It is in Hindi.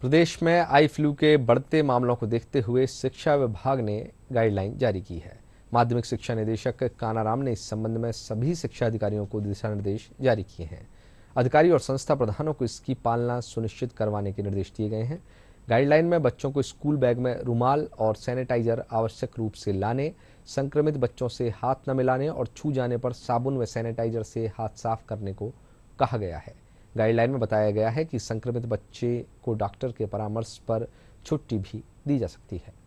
प्रदेश में आई फ्लू के बढ़ते मामलों को देखते हुए शिक्षा विभाग ने गाइडलाइन जारी की है माध्यमिक शिक्षा निदेशक कानाराम ने इस संबंध में सभी शिक्षा अधिकारियों को दिशा निर्देश जारी किए हैं अधिकारी और संस्था प्रधानों को इसकी पालना सुनिश्चित करवाने के निर्देश दिए गए हैं गाइडलाइन में बच्चों को स्कूल बैग में रूमाल और सैनिटाइजर आवश्यक रूप से लाने संक्रमित बच्चों से हाथ न मिलाने और छू जाने पर साबुन व सैनिटाइजर से हाथ साफ करने को कहा गया है गाइडलाइन में बताया गया है कि संक्रमित बच्चे को डॉक्टर के परामर्श पर छुट्टी भी दी जा सकती है